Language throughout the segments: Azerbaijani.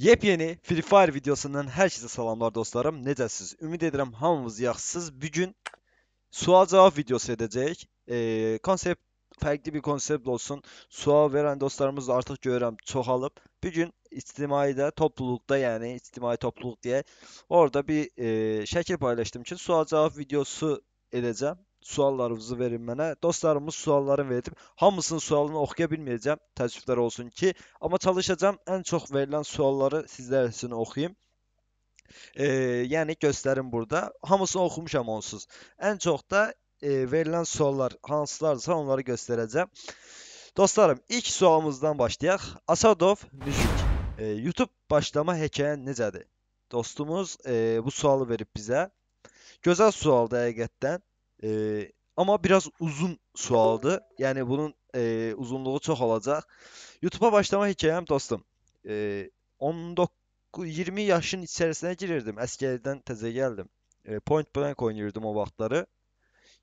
Yepyeni Free Fire videosundan herkese selamlar dostlarım. Necəsiz? Ümid edirəm hamımız yaxşısınız. bugün sual cevap videosu edəcəyik. E, ee, konsept farklı bir konsept olsun. Sual veren dostlarımız da artıq görürəm çoxalıb. Bir gün ictimaidə, topluluqda, yəni ictimai topluluq deyə orada bir e, şəkil paylaşdım ki, sual cevap videosu edəcəm. suallarınızı verin mənə. Dostlarımız sualları verib, hamısının sualını oxuya bilməyəcəm, təəssüflər olsun ki, amma çalışacağam ən çox verilən sualları sizlər üçün oxuyum. E, yəni göstərim burada. Hamısını oxumuşam onsuz. Ən çox da e, verilən suallar hansılarsa onları göstərəcəm. Dostlarım, ilk sualımızdan başlayaq. Asadov müzik. E, YouTube başlama hekayen necədir? Dostumuz e, bu sualı verib bizə. Gözəl sualdı həqiqətən. E, ama biraz uzun su aldı. Yani bunun e, uzunluğu çok olacaq. YouTube'a başlama hekayəm dostum. E, 19 20 yaşın içerisine girirdim. Əskərdən təzə gəldim. E, Point Blank oynuyordum o vaxtları.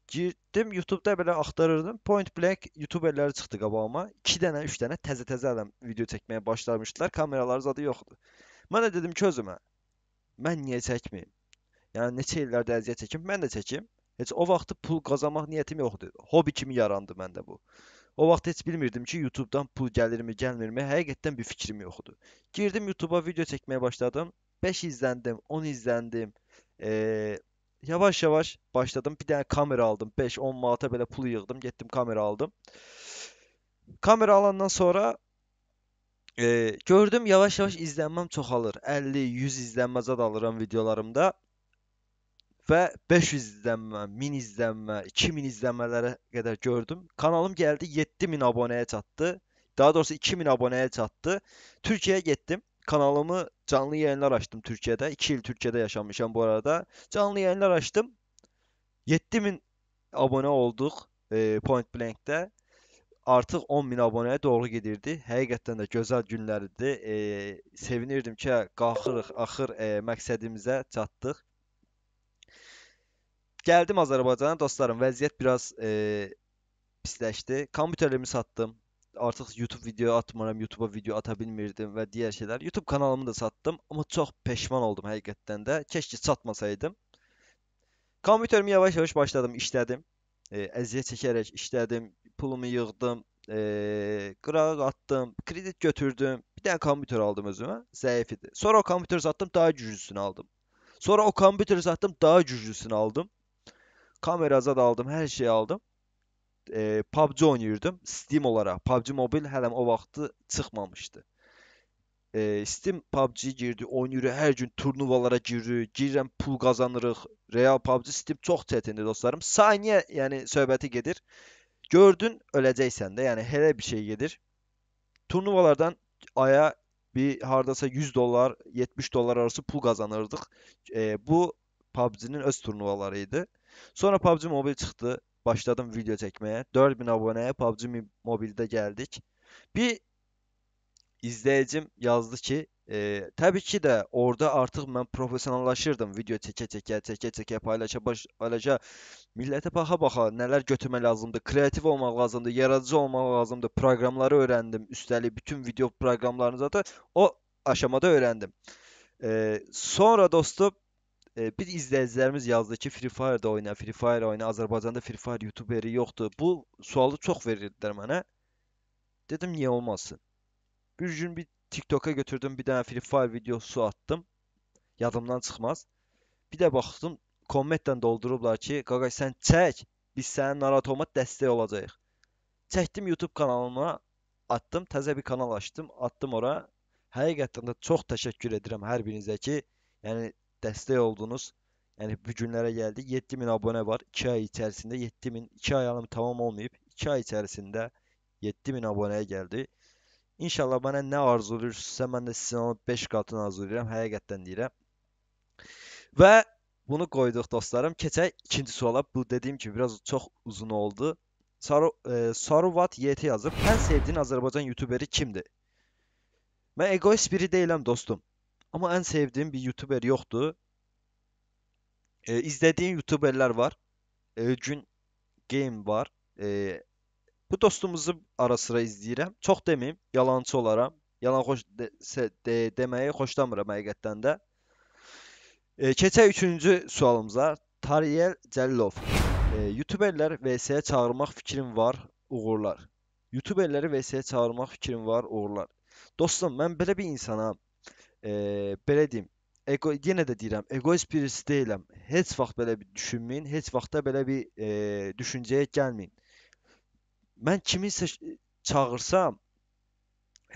Girdim YouTube'da böyle belə Point Blank YouTuberləri çıktı qabağıma. 2 dənə, 3 dənə teze teze adam video çekmeye başlamışdılar. Kameralar zadı yoktu. Ben də dedim çözüme. Ben niye niyə Yani ne neçə illərdə əziyyət Ben de də Heç o vaxtı pul qazanmaq niyetim yoxdu. Hobi kimi yarandı məndə bu. O vaxt heç bilmirdim ki, YouTube'dan dan pul gəlirmi, gəlmirmi, həqiqətən bir fikrim yox Girdim YouTube'a video çekmeye başladım. 5 izləndim, 10 izləndim. Ee, yavaş yavaş başladım. Bir tane kamera aldım. 5-10 manata belə pul yığdım. Getdim kamera aldım. Kamera alandan sonra e, gördüm yavaş yavaş izlənməm çoxalır. 50-100 izlənmə zad alıram videolarımda. Və 500 izlənmə, 1000 izlənmə, 2000 izlənmələrə qədər gördüm. Kanalım gəldi 7000 abunəyə çatdı. Daha doğrusu 2000 abunəyə çatdı. Türkiyəyə getdim. Kanalımı canlı yayınlar açdım Türkiyədə. 2 il Türkiyədə yaşamışam bu arada. Canlı yayınlar açdım. 7000 abunə olduq e, Point Blank'də. Artıq 10.000 abunəyə doğru gedirdi. Həqiqətən də gözəl günlər idi. E, sevinirdim ki, qalxırıq, axır e, məqsədimizə çatdıq. Geldim Azerbaycan'a dostlarım. Vəziyyət biraz e, pisləşdi. Kompüterimi sattım. Artıq YouTube video atmıram, YouTube'a video ata bilmirdim və digər şeylər. YouTube kanalımı da sattım, amma çox peşman oldum həqiqətən də. Keşke satmasaydım. Kompüterimi yavaş-yavaş başladım, işlədim. E, əziyyət çəkərək işlədim, pulumu yığdım, e, qırağa atdım, kredit götürdüm. Bir dənə kompüter aldım özümə. Zəif idi. Sonra o kompüteri sattım, daha güclüsünü aldım. Sonra o kompüteri sattım, daha güclüsünü aldım. Kamera zad aldım, her şeyi aldım. E, PUBG oynuyordum, Steam olarak. PUBG Mobile hələm o vaxtı çıxmamışdı. E, Steam PUBG girdi, oynayırıq, Her gün turnuvalara giririk, girirəm, pul qazanırıq. Real PUBG Steam çok çətindir dostlarım. Saniye yani söhbəti gedir. Gördün, öləcəksən de yani hele bir şey gedir. Turnuvalardan aya bir hardasa 100 dolar, 70 dolar arası pul qazanırdıq. E, bu PUBG'nin öz turnuvalarıydı. Sonra PUBG Mobile çıktı. Başladım video çekmeye. 4000 aboneye PUBG Mobile'de geldik. Bir izleyicim yazdı ki e, tabii ki de orada artık ben profesyonellaşırdım. Video çeke çeke çeke çeke paylaşa paylaşa millete baxa baxa nələr götürmək lazımdır, kreativ olmaq lazımdır, yaradıcı olmaq lazımdır. Proqramları öyrəndim. Üstəlik bütün video proqramlarını zaten o aşamada öyrəndim. E, sonra dostum E, bir izləyicilərimiz yazdı ki, Free Fire-da oyna, Free Fire oyna, Azərbaycanda Free Fire youtuberi yoxdur. Bu sualı çox verirdilər mənə. Dedim niyə olmasın? Bir gün bir TikToka götürdüm, bir dənə Free Fire videosu atdım. Yadımdan çıxmaz. Bir də baxdım, kommentlə doldurublar ki, qaqay sən çək, biz sənin narahat olma dəstək olacağıq. Çəkdim YouTube kanalıma, atdım, təzə bir kanal açdım, atdım ora. Həqiqətən də çox təşəkkür edirəm hər birinizə ki, yəni dəstək oldunuz. Yəni bu günlərə gəldi. 7000 abunə var. 2 ay içərisində 7000 2 ay alım tamam olmayıb. 2 ay içərisində 7000 abunəyə gəldi. İnşallah mənə nə arzulayırsınızsa mən də sizə onun 5 qatını arzulayıram. Həqiqətən deyirəm. Və bunu qoyduq dostlarım. Keçək ikinci suala. Bu dediyim kimi biraz çox uzun oldu. Saru, e, Saruvat YT yazıb. Ən sevdiyin Azərbaycan youtuberi kimdir? Mən egoist biri deyiləm dostum. Ama en sevdiğim bir YouTuber yoktu. E, izlediğim YouTuber'lar var. E, Gün Game var. E, bu dostumuzu ara sıra izləyirəm. Çok deməyim, yalançı olaram. Yalan xoş de, de, deməyi xoşlamıram həqiqətən də. E, keçək 3 sualımıza. Tariyel Cəllov. E, YouTuberlər VS-yə çağırmaq fikrim var. Uğurlar. YouTuberləri VS-yə çağırmaq fikrim var. Uğurlar. Dostum, ben böyle bir insanım. e, belə deyim, ego yenə də deyirəm, egoist birisi deyiləm. Heç vaxt belə bir düşünməyin, heç vaxt da belə bir e, düşüncəyə gəlməyin. Mən kiminsə çağırsam,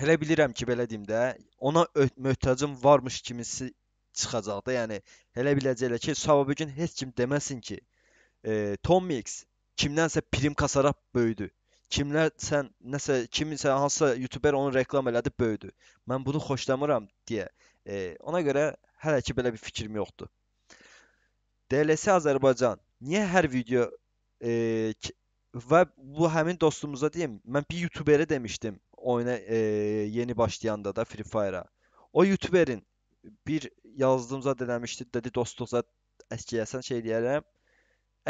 elə bilirəm ki, belə deyim də, ona möhtacım varmış kimisi çıxacaq da. Yəni elə biləcəklər ki, sabah bu gün heç kim deməsin ki, e, Tom Mix kimdənsə prim kasaraq böyüdü kimlər sən nəsə kimisə hansısa youtuber onu reklam elədi, böyüdü. Mən bunu xoşlamıram deyə. E, ona görə hələ ki belə bir fikrim yoxdur. DLC Azərbaycan niyə hər video e, və bu həmin dostumuza deyim, mən bir youtuberə demişdim oyuna e, yeni başlayanda da Free Fire-a. O youtuberin bir yazdığımıza demişdi, dedi dostluqda əkləyəsən şey eləyərəm.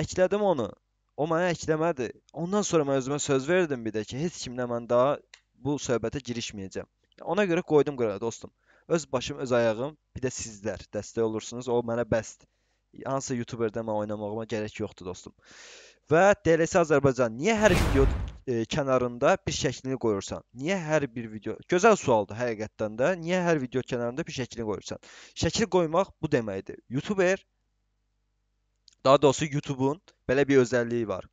Əklədim onu. O mənə əkləmədi. Ondan sonra mən özümə söz verdim bir də ki, heç kimlə mən daha bu söhbətə girişməyəcəm. Ona görə qoydum qırağa dostum. Öz başım, öz ayağım, bir də sizlər dəstək olursunuz. O mənə bəsdir. Hansısa YouTuber-də mən oynamağıma gərək yoxdur dostum. Və DLC Azərbaycan niyə hər video e, kənarında bir şəklini qoyursan? Niyə hər bir video? Gözəl sualdır həqiqətən də. Niyə hər video kənarında bir şəklini qoyursan? Şəkil qoymaq bu deməkdir. YouTuber daha doğrusu YouTube-un Belə bir özəlliyi var.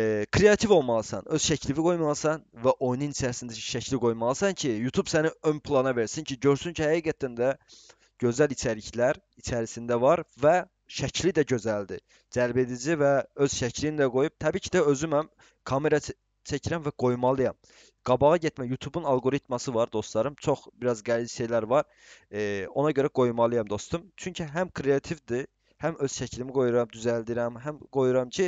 E, kreativ olmalısan, öz şəklini qoymalısan və oyunun içərisində şəkli qoymalısan ki, YouTube səni ön plana versin ki, görsün ki, həqiqətən də gözəl içəriklər içərisində var və şəkli də gözəldir. Cəlbedici və öz şəklini də qoyub, təbii ki də özüməm kamera çəkirəm və qoymalıyam. Qabağa getmə YouTube-un alqoritması var dostlarım. Çox biraz qəliz şeylər var. E, ona görə qoymalıyam dostum. Çünki həm kreativdir, həm öz şəklimi qoyuram, düzəldirəm, həm qoyuram ki,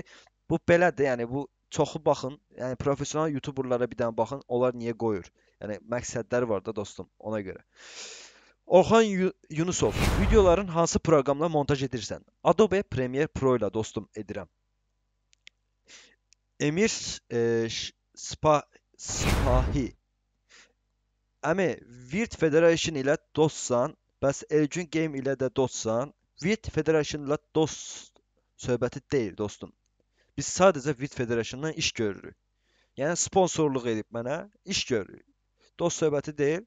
bu belədir. Yəni bu çoxu baxın, yəni professional youtuberlara bir dənə baxın, onlar niyə qoyur? Yəni məqsədlər var da dostum, ona görə. Orxan Yunusov, videoların hansı proqramla montaj edirsən? Adobe Premiere Pro ilə dostum edirəm. Emir e, Spa Spahi. Əmi, Virt Federation ilə dostsan, bəs Elgin Game ilə də dostsan. With Federation'la dost söhbəti deyil dostum. Biz sadəcə With Federation'dan iş görürük. Yəni sponsorluq edib mənə, iş görürük. Dost söhbəti deyil.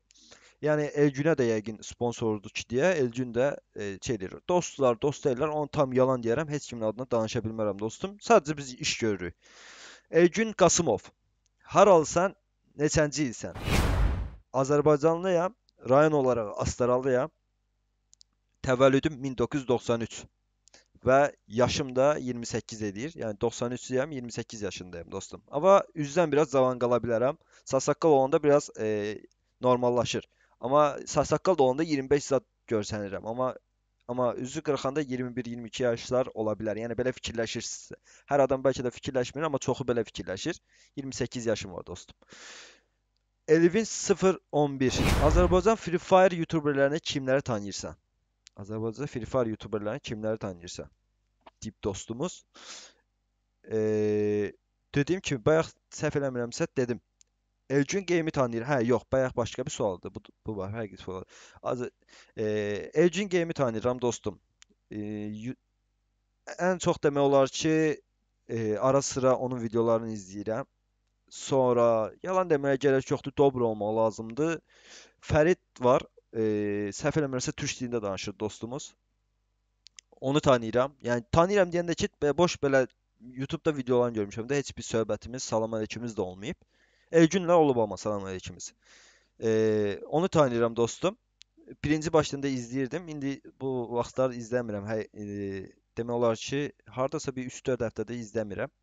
Yəni Elgünə də yəqin sponsordur ki deyə Elgün də e, şey Dostlar, dost deyirlər. Onu tam yalan deyərəm. Heç kimin adına danışa bilmərəm dostum. Sadəcə biz iş görürük. Elgün Qasımov. Haralsan, neçənci ilsən? Azərbaycanlıyam. Rayon olaraq Astaralıyam. Təvəllüdüm 1993 və yaşım da 28 edir. Yəni 93-lüyəm, 28 yaşındayım dostum. Amma üzdən biraz cavan qala bilərəm. Sasaqqal olanda biraz e, normallaşır. Amma sasaqqal da olanda 25 zad görsənirəm. Amma amma üzü qırxanda 21-22 yaşlar ola bilər. Yəni belə fikirləşirsinizsə. Hər adam bəlkə də fikirləşmir, amma çoxu belə fikirləşir. 28 yaşım var dostum. Elvin 011. Azərbaycan Free Fire youtuberlərini kimləri tanıyırsan? Azərbaycanda Free Fire youtuberlərini kimləri tanıyırsan? Deyib dostumuz. Eee Dediyim kimi, bayaq səhv eləmirəmsə dedim. Elgün Game-i tanıyır. Hə, yox, bayaq başqa bir sualdı. Bu bu var, həqiqi sual. Az e, Elgün Game-i tanıyıram dostum. E, ən çox demək olar ki, e, ara sıra onun videolarını izləyirəm. Sonra yalan deməyə gərək yoxdur, dobro olmaq lazımdır. Fərid var, E, səhv eləmirəmsə türk dilində danışır dostumuz. Onu tanıyıram. Yəni tanıyıram deyəndə ki, boş belə YouTube-da videolarını görmüşəm də heç bir söhbətimiz, salam əleykümüz də olmayıb. Elgünlə olub amma salam əleykümüz. E, onu tanıyıram dostum. Birinci başlığında izləyirdim. İndi bu vaxtlar izləmirəm. Hə, e, demək olar ki, hardasa bir 3-4 həftədə izləmirəm.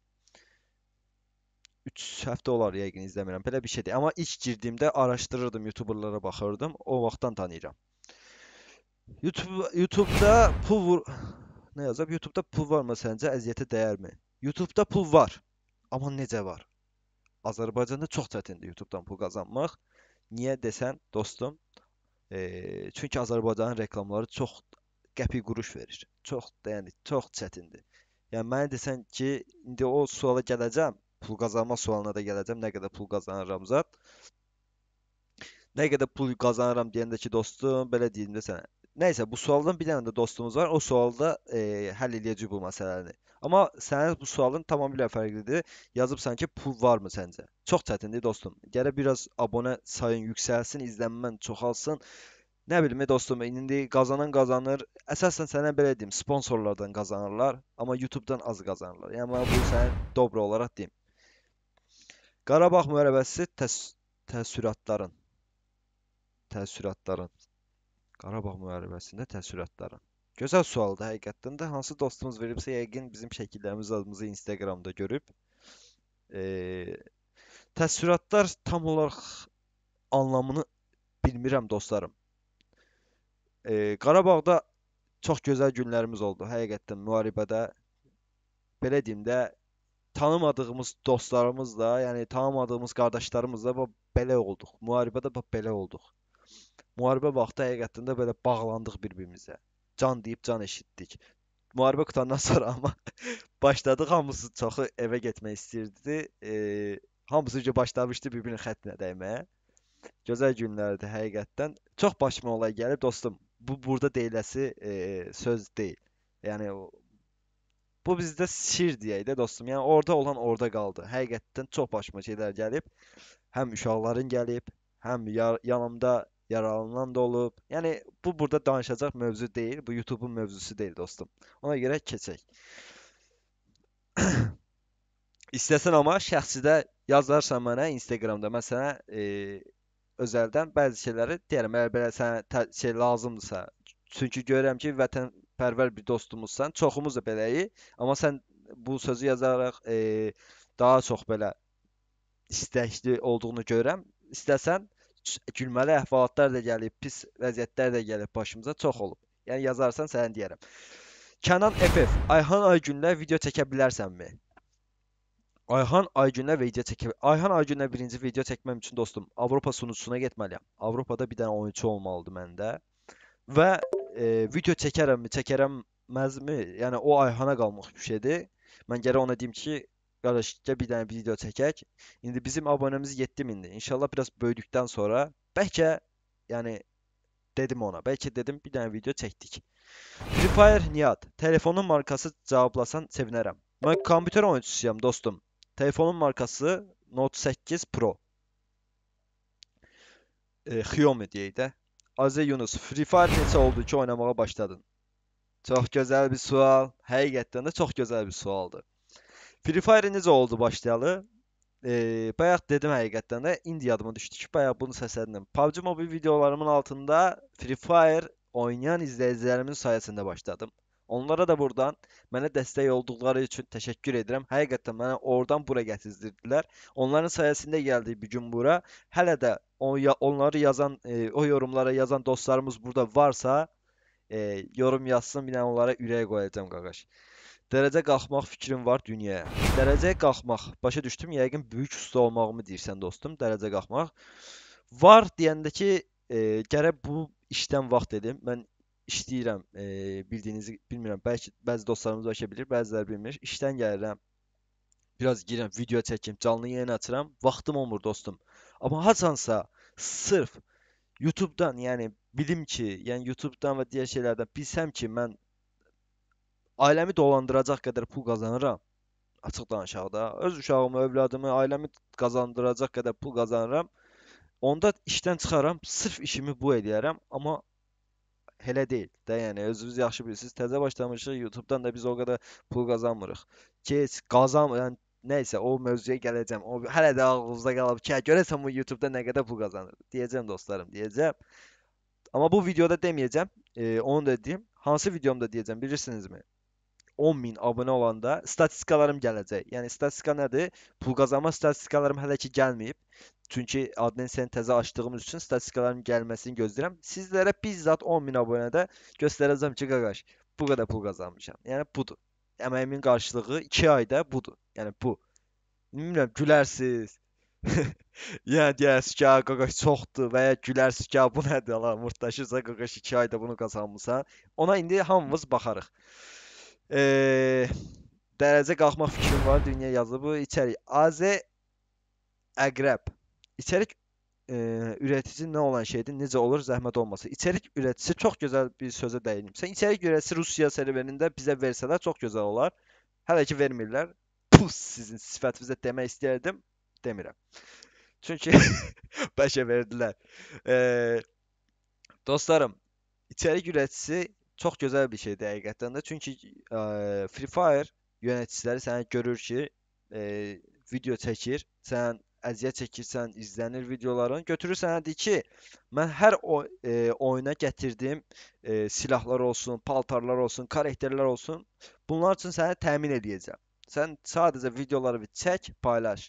3 həftə olar yəqin izləmirəm. Belə bir şeydir. Amma ilk girdiyimdə araşdırırdım, youtuberlara baxırdım. O vaxtdan tanıyıram. YouTube YouTube-da pul vur nə yazıb? YouTube-da pul varmı səncə? Əziyyətə dəyərmi? YouTube-da pul var. Amma necə var? Azərbaycanda çox çətindir YouTube-dan pul qazanmaq. Niyə desən, dostum? E, çünki Azərbaycanın reklamları çox qəpik quruş verir. Çox, yəni çox çətindir. Yəni mənə desən ki, indi o suala gələcəm pul qazanma sualına da gələcəm. Nə qədər pul qazanıramsa. Nə qədər pul qazanıram deyəndə ki, dostum, belə deyim də sənə. Nəysə, bu sualdan bir dənə də dostumuz var. O sualda e, həll eləyəcək bu məsələni. Amma sənin bu sualın tamamilə fərqlidir. Yazıbsan ki, pul varmı səncə? Çox çətindir dostum. Gərək biraz abunə sayın yüksəlsin, izlənmən çoxalsın. Nə bilim e, dostum, indi qazanan qazanır. Əsasən sənə belə deyim, sponsorlardan qazanırlar, amma YouTube-dan az qazanırlar. Yəni mən bu sənə dobra olaraq deyim. Qarabağ müharibəsi təs təəssüratların təəssüratların Qarabağ müharibəsində təəssüratların. Gözəl sualdır həqiqətən də. Hansı dostumuz veribsə, yəqin bizim şəkillərimiz adımızı Instagramda görüb. E, təəssüratlar tam olaraq anlamını bilmirəm dostlarım. E, Qarabağda çox gözəl günlərimiz oldu həqiqətən müharibədə. Belə deyim də, tanımadığımız dostlarımızla, yəni tanımadığımız qardaşlarımızla bax, belə olduq. Müharibədə bax, belə olduq. Müharibə vaxtı həqiqətən də belə bağlandıq bir-birimizə. Can deyib can eşitdik. Müharibə qutandan sonra amma başladıq hamısı çoxu evə getmək istirdi. E, hamısı ki başlamışdı bir-birinin xəttinə dəyməyə. Gözəl günlərdi həqiqətən. Çox başıma olay gəlib dostum. Bu burada deyiləsi e, söz deyil. Yəni Bu bizdə sir deyək də dostum. Yəni orada olan orada qaldı. Həqiqətən çox başıma şeylər gəlib. Həm uşaqların gəlib, həm yar yanımda yaralanan da olub. Yəni bu burada danışacaq mövzu deyil, bu YouTube-un mövzusu deyil dostum. Ona görə keçək. İstəsən amma şəxsidə yazarsan mənə Instagramda, mən sənə e, özəldən bəzi şeyləri deyərəm. Əgər belə sənə şey lazımdırsa, çünki görürəm ki, vətən pərvər bir dostumuzsan. Çoxumuz da beləyik. Amma sən bu sözü yazaraq e, daha çox belə istəkli olduğunu görürəm. İstəsən gülməli əhvalatlar da gəlib, pis vəziyyətlər də gəlib başımıza çox olub. Yəni yazarsan sənə deyərəm. Kənan FF, Ayhan Aygünlə video çəkə bilərsənmi? Ayhan Aygünə video çəkib. Ayhan Aygünə birinci video çəkməm üçün dostum Avropa sunucusuna getməliyəm. Avropada bir dənə oyunçu olmalıdır məndə. Və e, video çəkərəm mi, çəkərəmməz mi? Yəni o Ayxana qalmış bir şeydir. Mən gərək ona deyim ki, qardaş, gəl bir dənə video çəkək. İndi bizim abunəmiz 7000-dir. İnşallah biraz böyüdükdən sonra bəlkə yəni dedim ona. Bəlkə dedim bir dənə video çəkdik. Free Fire Nihat. Telefonun markası cavablasan sevinərəm. Mən kompüter oyunçusuyam dostum. Telefonun markası Note 8 Pro. E, Xiaomi deyək də. Azə Yunus, Free Fire neçə oldu ki oynamağa başladın? Çox gözəl bir sual. Həqiqətən də çox gözəl bir sualdır. Free Fire necə oldu başlayalı? E, bayaq dedim həqiqətən də indi yadıma düşdü ki, bayaq bunu səsləndim. PUBG Mobile videolarımın altında Free Fire oynayan izləyicilərimin sayəsində başladım. Onlara da buradan mənə dəstək olduqları üçün təşəkkür edirəm. Həqiqətən məni oradan bura gətirdilər. Onların sayəsində gəldik bu gün bura. Hələ də o ya onları yazan e, o yorumlara yazan dostlarımız burada varsa e, yorum yazsın, bir dənə onlara ürək qoyacağam qaqaş. Dərəcə qalxmaq fikrim var dünyaya. Dərəcə qalxmaq. Başa düşdüm, yəqin böyük usta olmağımı deyirsən dostum, dərəcə qalxmaq. Var deyəndə ki, e, gərək bu işdən vaxt edim. Mən işləyirəm, e, bildiyinizi bilmirəm. Bəlkə bəzi dostlarımız bəlkə bilir, bəziləri bilmir. İşdən gəlirəm. Biraz girəm, video çəkim, canlı yayın açıram. Vaxtım olmur dostum. Ama Hasan'sa sırf YouTube'dan yani bilim ki, yəni YouTube'dan və digər şeylərdən bilsəm ki, mən ailəmi dolandıracaq qədər pul qazanıram. Açıq danışaqda, öz uşağımı, övladımı, ailəmi qazandıracaq qədər pul qazanıram. Onda işdən çıxaram, sırf işimi bu eləyərəm, amma elə deyil də, yəni özünüz yaxşı bilirsiniz, təzə başlamışıq, YouTube-dan da biz o qədər pul qazanmırıq. Keç, qazan, yəni Neyse o mövzuya geleceğim. O hele de ağzınızda kalıp ya göresem bu YouTube'da ne kadar pul kazanır diyeceğim dostlarım diyeceğim. Ama bu videoda demeyeceğim. Ee, onu da diyeyim. Hansı videomda diyeceğim bilirsiniz mi? 10.000 abone olanda statistikalarım gələcək. Yəni statistika nədir? Pul qazanma statistikalarım hələ ki gəlməyib. Çünki admin sentezi açdığım üçün statistikaların gelmesini gözlerim sizlere bizzat 10.000 bin abonədə göstərəcəm ki, qaqaş, bu kadar pul qazanmışam. yani budur. Əməyimin karşılığı 2 ayda budur. Yəni bu. Bilmirəm, gülərsiz. yəni deyəsiz ki, "Ay, qaqaş çoxdur" və ya gülərsiz ki, "Ay, bu nədir lan? Murtdaşırsa qaqaş 2 ayda bunu qazanmısan." Ona indi hamımız baxarıq. Eee, dərəcə qalxmaq fikrim var, dünya yazdı bu içərik. AZ Əqrəb. İçərik e, üretici nə olan şeydir, necə olur zəhmət olmasa. İçərik üreticisi çox gözəl bir sözə dəyinib. Sən içərik üreticisi Rusiya serverində bizə versələr çox gözəl olar. Hələ ki vermirlər pus sizin sifətinizə demək istəyərdim, demirəm. Çünki başa verdilər. E, dostlarım, içərik ürətisi çox gözəl bir şeydir həqiqətən də. Çünki e, Free Fire yönəticiləri səni görür ki, e, video çəkir, sən əziyyət çəkirsən, izlənir videoların, götürür sənə deyir ki, mən hər o e, oyuna gətirdiyim e, silahlar olsun, paltarlar olsun, karakterlər olsun, bunlar üçün səni təmin edəcəm. Sən sadəcə videoları çək, paylaş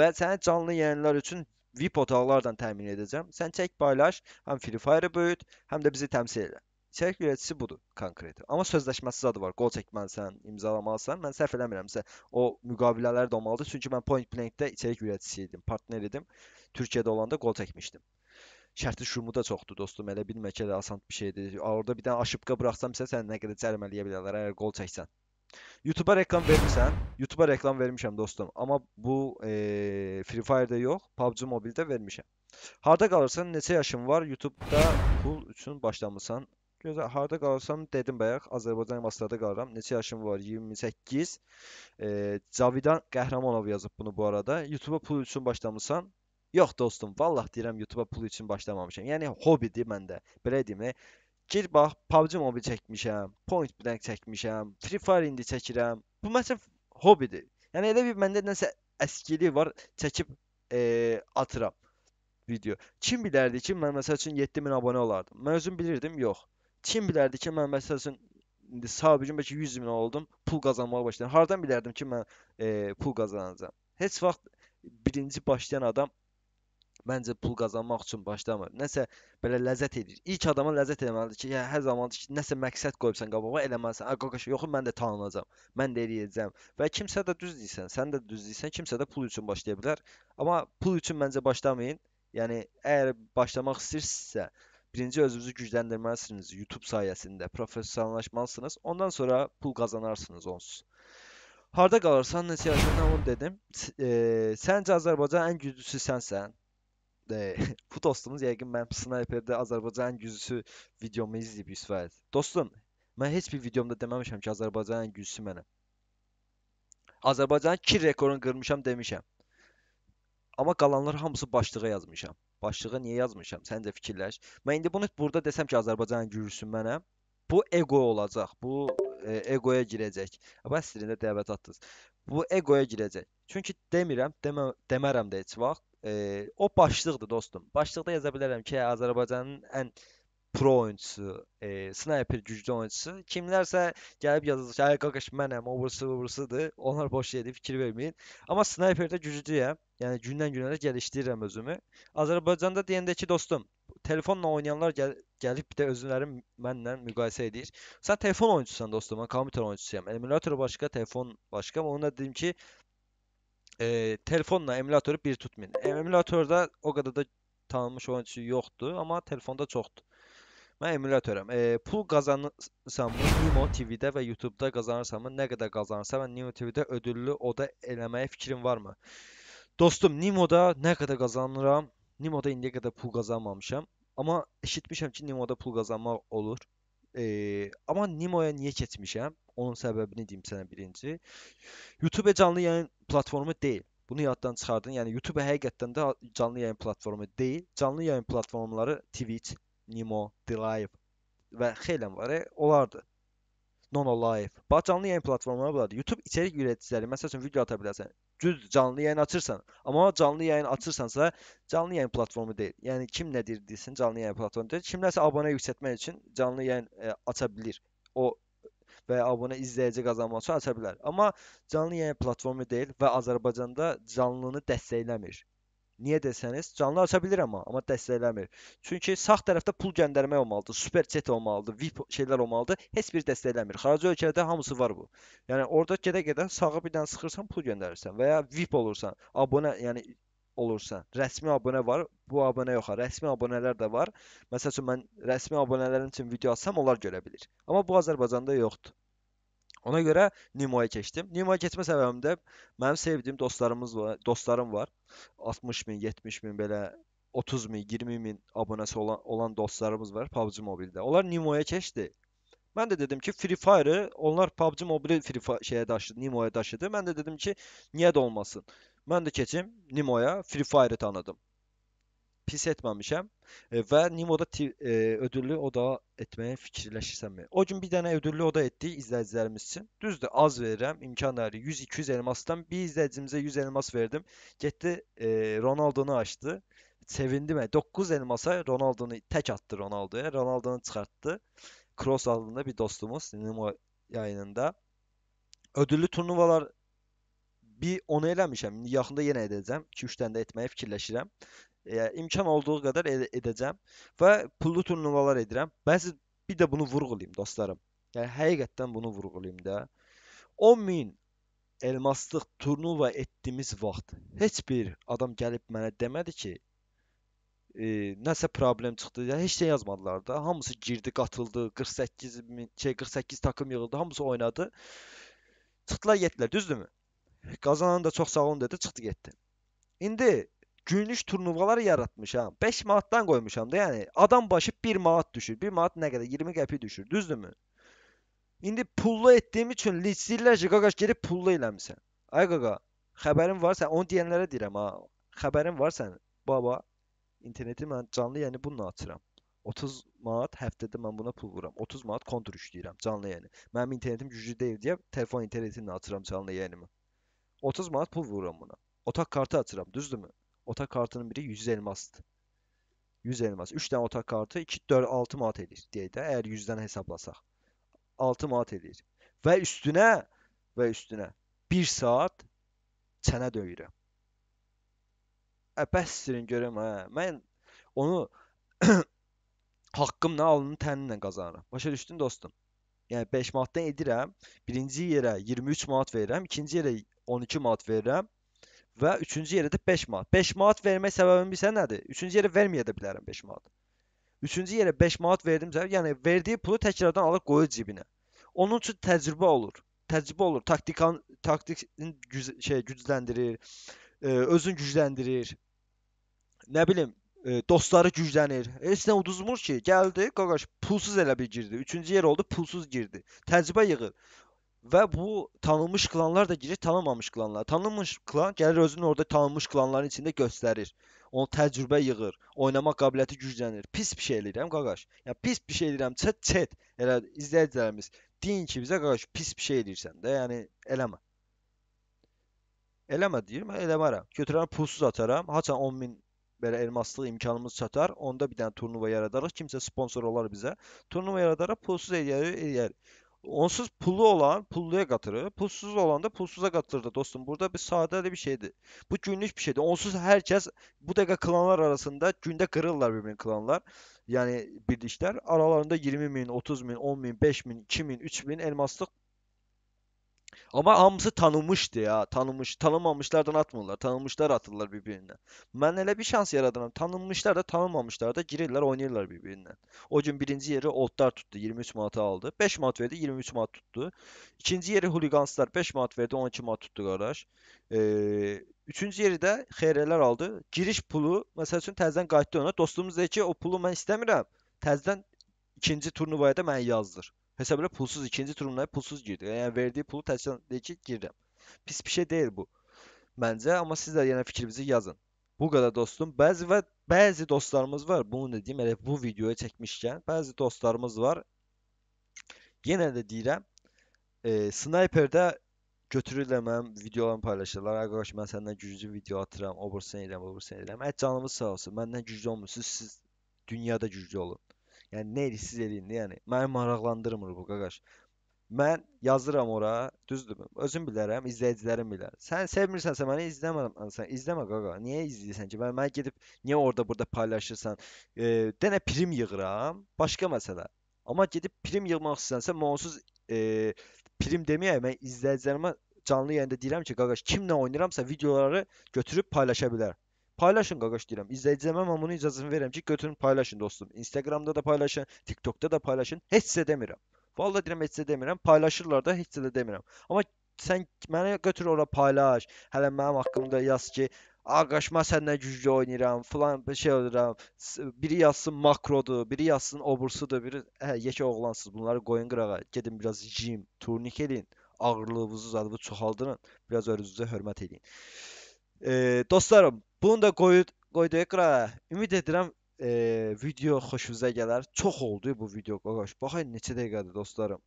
və səni canlı yayımlar üçün VIP otaqlardan təmin edəcəm. Sən çək, paylaş, həm Free Fire-ı böyüt, həm də bizi təmsil elə. İçərik üreticisi budur konkret. Amma sözləşməsi zadı var. Qol çəkməlisən, imzalamalısan. Mən səhv eləmirəmsə, o müqavilələr də olmalıdır. Çünki mən Point Blank-də içərik üreticisi idim, partner idim. Türkiyədə olanda qol çəkmişdim. Şərti şumu da çoxdur dostum. Elə bilmək elə asan bir şeydir. Orada bir dənə aşıbqa buraxsam isə səni nə qədər cərimələyə bilərlər əgər qol çəksən. YouTube'a reklam vermişsən, YouTube'a reklam vermişəm dostum. Amma bu e, Free Fire-də yox, PUBG Mobile-də vermişəm. Harda qalırsan, neçə yaşın var? YouTube-da pul üçün başlamısan. Gözəl, harda qalırsan dedim bayaq, Azərbaycan Vastlarda qalıram. Neçə yaşım var? 28. E, Cavidan Qəhrəmanov yazıb bunu bu arada. YouTube-a pul üçün başlamısan? Yox dostum, vallah deyirəm YouTube-a pul üçün başlamamışam. Yəni hobidir məndə. Belə deyim, Gir bax, PUBG Mobile çəkmişəm, Point Blank çəkmişəm, Free Fire indi çəkirəm. Bu məsəl hobidir. Yəni elə bir məndə nəsə əskiliyi var, çəkib e, atıram video. Kim bilərdi ki, mən məsəl üçün 7000 abunə olardım. Mən özüm bilirdim, yox. Kim bilərdi ki, mən məsəl üçün indi sağ bir gün bəlkə 100 min oldum, pul qazanmağa başladım. Hardan bilərdim ki, mən e, pul qazanacağam? Heç vaxt birinci başlayan adam Məncə pul qazanmaq üçün başlamır. Nəsə belə ləzzət edir. İlk adama ləzzət eləməlidir ki, yəni hər zaman ki, nəsə məqsəd qoyubsan qabağa eləməlisən. Ay qardaş, yox mən də tanınacam. Mən də eləyəcəm. Və kimsə də düz deyirsən, sən də düz deyirsən, kimsə də pul üçün başlaya bilər. Amma pul üçün məncə başlamayın. Yəni əgər başlamaq istəyirsinizsə, birinci özünüzü gücləndirməlisiniz YouTube sayəsində, professionallaşmalısınız. Ondan sonra pul qazanarsınız onsuz. Harda qalırsan, neçə yaşından onu dedim. E, səncə Azərbaycan ən güclüsü sənsən? e, bu dostumuz yəqin mənim Sniper-də Azərbaycan güzüsü videomu izləyib Yüsfəd. Dostum, mən heç bir videomda deməmişəm ki, Azərbaycanın güzüsü mənəm. Azərbaycanın kir rekorunu qırmışam demişəm. Amma qalanlar hamısı başlığa yazmışam. Başlığa niyə yazmışam? Sən də fikirləş. Mən indi bunu burada desəm ki, Azərbaycanın güzüsü mənəm. Bu ego olacaq. Bu e, egoya girəcək. Amma əslində dəvət atdınız. Bu egoya girəcək. Çünki demirəm, demə, demərəm də heç vaxt. E, o başlıqdır dostum. Başlıqda yaza bilərəm ki, Azərbaycanın ən pro oyunçusu, e, sniper güclü oyunçusu. Kimlərsə gəlib yazır ki, "Ay qardaş mənəm, o bursu, bu bursudur." Onlar boş yerə fikir verməyin. Amma sniperdə güclüyəm. Yəni gündən günə də gəlişdirirəm özümü. Azərbaycanda deyəndə ki, dostum, telefonla oynayanlar gəl gəlib bir də özləri mənlə müqayisə edir. Sən telefon oyunçusan dostum, mən kompüter oyunçusuyam. Emulator başqa, telefon başqa. Amma ona dedim ki, e, telefonla emülatörü bir tutmayın. E, emülatörde o kadar da tanınmış olan şey yoktu ama telefonda çoktu. Ben emülatörəm. E, pul kazanırsam, Nimo TV-də və YouTube-da qazanırsam nə qədər qazanırsam Nimo TV-də ödüllü oda eləməyə fikrim mı? Dostum, nimo ne kadar qədər qazanıram? nimo kadar pul qazanmamışam. ama eşitmişəm ki, nimo pul kazanma olur. E, amma Nimoya niyə keçmişəm? Onun səbəbini deyim sənə birinci. YouTube canlı yayın platformu deyil. Bunu yaddan çıxardın. Yəni YouTube həqiqətən də canlı yayın platformu deyil. Canlı yayın platformları Twitch, Nimo, DLive və xeylən var. E, onlardır. Nono Live. Bax canlı yayın platformları bunlardır. YouTube içerik üreticiləri, məsəl üçün video ata bilərsən düz canlı yayın açırsan. Amma canlı yayın açırsansa canlı yayın platformu deyil. Yəni kim nə deyir desin canlı yayın platformu deyil. Kim nəsə abunə yüksəltmək üçün canlı yayın e, aça bilər. O və ya abunə izləyici qazanmaq üçün aça bilər. Amma canlı yayın platformu deyil və Azərbaycanda canlını dəstəkləmir. Niyə desəniz, canlı aça bilir amma, amma dəstəkləmir. Çünki sağ tərəfdə pul göndərmək olmalıdır, super chat olmalıdır, VIP şeylər olmalıdır. Heç bir dəstəkləmir. Xarici ölkələrdə hamısı var bu. Yəni orada gedə-gedə sağa bir dənə sıxırsan, pul göndərirsən və ya VIP olursan, abunə, yəni olursan, rəsmi abunə var, bu abunə yox, rəsmi abunələr də var. Məsəl üçün mən rəsmi abunələrim üçün video atsam onlar görə bilir. Amma bu Azərbaycanda yoxdur. Ona görə Nimoya keçdim. Nimoya keçmə səbəbim də mənim sevdiyim dostlarımız var, dostlarım var. 60 min, 70 min belə 30 min, 20 min abunəsi olan olan dostlarımız var PUBG Mobildə. Onlar Nimoya keçdi. Mən də dedim ki, Free Fire-ı onlar PUBG Mobile Free Fire şeyə daşıdı, Nimoya daşıdı. Mən də dedim ki, niyə də olmasın? Mən də keçim Nimoya, Free Fire-ı tanıdım. pis etməmişəm ve Nimoda e, e ödüllü oda etməyə fikirləşirsənmi? O gün bir dənə ödüllü oda etdik izləyicilərimiz üçün. Düzdür, az verirəm, imkanları 100-200 elmasdan bir izləyicimizə 100 elmas verdim. Getdi e, Ronaldo'nu açdı. mi? 9 elmasa Ronaldo'nu tək atdı Ronaldo'ya. Ronaldo'nu çıxartdı. Cross adında bir dostumuz Nimo yayınında. Ödüllü turnuvalar bir onu eləmişəm. İndi yaxında yenə edəcəm. 2-3 dənə də etməyi fikirləşirəm. e, imkan olduğu qədər ed edəcəm və pullu turnuvalar edirəm. Mən siz bir də bunu vurğulayım dostlarım. Yəni həqiqətən bunu vurğulayım da. 10 min elmaslıq turnuva etdiyimiz vaxt heç bir adam gəlib mənə demədi ki, e, nəsə problem çıxdı. Yəni heç şey yazmadılar da. Hamısı girdi, qatıldı. 48 min, şey 48 takım yığıldı. Hamısı oynadı. Çıxdılar getdilər, düzdürmü? Qazanan da çox sağ olun dedi, çıxdı getdi. İndi günlük turnuvalar yaratmışam. 5 manatdan qoymuşam da, yəni adam başı 1 manat düşür. 1 manat nə qədər? 20 qəpik düşür, düzdürmü? İndi pullu etdiyim üçün liçillər ki, qaqaş gedib pullu eləmisən. Ay qaqa, xəbərin var sən, onu deyənlərə deyirəm ha. Xəbərin var sən, baba. İnterneti mən canlı yəni bununla açıram. 30 manat həftədə mən buna pul vuram. 30 manat kontur işləyirəm canlı yəni. Mənim internetim güclü deyil deyə telefon internetinlə açıram canlı yayınımı. 30 manat pul vururam buna. Otaq kartı açıram, düzdürmü? otak kartının biri 100 elmastı. 100 elmas. 3 tane otak kartı 2, 4, 6 mat edir deyə də əgər 100-dən hesablasaq. 6 mat edir. Və üstünə və üstünə 1 saat çənə döyürəm. Ə bəssirin görüm hə. Mən onu haqqımla alnının təninlə qazanıram. Başa düşdün dostum? Yəni 5 manatdan edirəm. Birinci yerə 23 manat verirəm, ikinci yerə 12 manat verirəm. Və üçüncü yerə də 5 manat. 5 manat vermək səbəbim bilirsən nədir? Üçüncü yerə verməyə də bilərəm 5 manat. Üçüncü yerə 5 manat verdimsə, yəni verdiyi pulu təkrardan alıb qoyur cibinə. Onun üçün təcrübə olur. Təcrübə olur. Taktikan taktikin güc şey gücləndirir. E, özün gücləndirir. Nə bilim, e, dostları güclənir. Heç nə uduzmur ki. Gəldi, qaqaş pulsuz elə bir girdi. Üçüncü yer oldu, pulsuz girdi. Təcrübə yığır. Və bu tanınmış klanlar da girir, tanınmamış klanlar. Tanınmış klan gəlir özünü orada tanınmış klanların içində göstərir. Onu təcrübə yığır, oynama qabiliyyəti güclənir. Pis bir şey eləyirəm qaqaş. Yəni pis bir şey eləyirəm, çət çət. Elə izləyicilərimiz deyin ki, bizə qaqaş pis bir şey eləyirsən də, yəni eləmə. Eləmə deyir, mən eləmərəm. Götürərəm pulsuz ataram. Haçan 10 min belə elmaslıq imkanımız çatar. Onda bir dənə turnuva yaradarıq. Kimsə sponsor olar bizə. Turnuva yaradaraq pulsuz eləyər, eləyər. Onsuz pullu olan pulluya katırı, pulsuz olan da pulsuza katırdı dostum. Burada bir sadeli bir şeydi. Bu günlük bir şeydi. Onsuz herkes bu dakika klanlar arasında günde kırırlar birbirinin klanlar. Yani bir dişler. Aralarında 20 bin, 30 bin, 10 bin, 5 bin, 2 bin, 3 bin elmaslık Amma hamısı tanınmışdı ya. Tanınmış, tanınmamışlardan atmırlar. Tanınmışlar atırlar bir-birinə. Mən elə bir şans yaradıram. Tanınmışlar da, tanınmamışlar da girirlər, oynayırlar bir-birindən. O gün birinci yeri Oldlar tutdu, 23 manata aldı. 5 manat verdi, 23 manat tutdu. İkinci yeri Huliganslar 5 manat verdi, 12 manat tutdu qardaş. Ee, Üçüncü yeri də xeyrələr aldı. Giriş pulu, məsəl üçün təzədən qayıtdı ona. Dostumuz dedi ki, o pulu mən istəmirəm. Təzədən ikinci turnuvaya da məni yazdır. Mesela pulsuz ikinci turumda pulsuz girdi. Yani verdiği pulu tersten için girdim. Pis bir şey değil bu. Bence ama siz de yine fikrinizi yazın. Bu kadar dostum. Bazı ve bazı dostlarımız var. Bunu dediğim hele bu videoya çekmişken bazı dostlarımız var. Yine de deyirəm, e, ee, Sniper'da götürürlər videolarımı paylaşırlar. Arkadaş ben senden güclü video atıram, obursan edirəm, obursan edirəm. Ət canımız sağ olsun. Məndən güclü olmuyorsunuz. Siz dünyada güclü olun. Yəni nə edirsiniz eləyin də, yəni məni maraqlandırmır bu qaqaş. Mən yazıram ora, düzdürmü? Özüm bilərəm, izləyicilərim bilər. Sən sevmirsənsə məni izləmərəm, sən izləmə qaqa. Niyə izləyirsən ki? Mən mən gedib niyə orada burada paylaşırsan? E, dənə prim yığıram, başqa məsələ. Amma gedib prim yığmaq istəsənsə, mən onsuz e, prim deməyəm, mən izləyicilərimə canlı yayında deyirəm ki, qaqaş kimlə oynayıramsa videoları götürüb paylaşa bilər. Paylaşın qaqaş deyirəm. İzləyicilərimə mən bunu icazəsini verirəm ki, götürün paylaşın dostum. Instagramda da paylaşın, TikTokda da paylaşın. Heç sizə demirəm. Vallahi deyirəm heç sizə demirəm. Paylaşırlar da heç sizə də demirəm. Amma sən məni götür ora paylaş. Hələ mənim haqqımda yaz ki, ağaşma səndən güclü oynayıram, falan bir şey oluram. Biri yazsın makrodur, biri yazsın obursudur, biri hə yekə oğlansız. Bunları qoyun qırağa. Gedin biraz jim, turnik edin. Ağırlığınızı, zadınızı çoxaldırın. Biraz özünüzə hörmət edin. E, dostlarım, bunu da qoyud, qoydu ekrana. Ümid edirəm e, video xoşunuza gələr. Çox oldu bu video. Baxın neçə dəqiqədir dostlarım.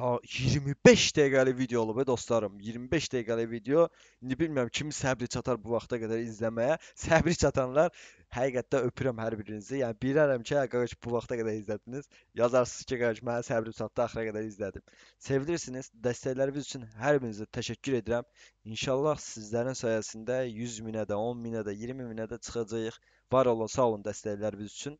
Ha 25 dəqiqəlik video olub, dostlarım. 25 dəqiqəlik video. İndi bilmirəm kimin səbri çatar bu vaxta qədər izləməyə. Səbri çatanlar həqiqətdə öpürəm hər birinizi. Yəni bilirəm ki, hə, qardaş bu vaxta qədər izlədiniz. Yazarsınız ki, qardaş mənim səbrim çatdı, axıra qədər izlədim. Sevilirsiniz. Dəstəkləriniz üçün hər birinizə təşəkkür edirəm. İnşallah sizlərin sayəsində 100 minə də, 10 minə də, 20 minə də çıxacağıq. Var olun, sağ olun dəstəkləriniz üçün.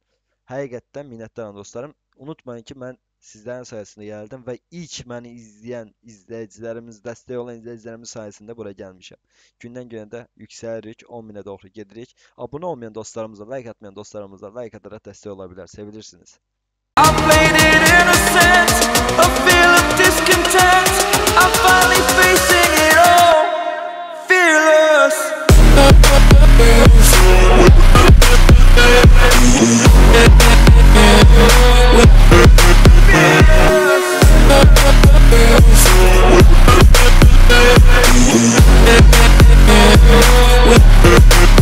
Həqiqətdən minnətdaram dostlarım. Unutmayın ki, mən sizlerin sayesinde geldim ve ilk beni izleyen izleyicilerimiz, destek olan izleyicilerimiz sayesinde buraya gelmişim. Günden günə de yüksəlirik, 10 minə doğru gedirik. Abone olmayan dostlarımıza, like atmayan dostlarımıza like atarak destek olabilir, sevilirsiniz. Fearless We'll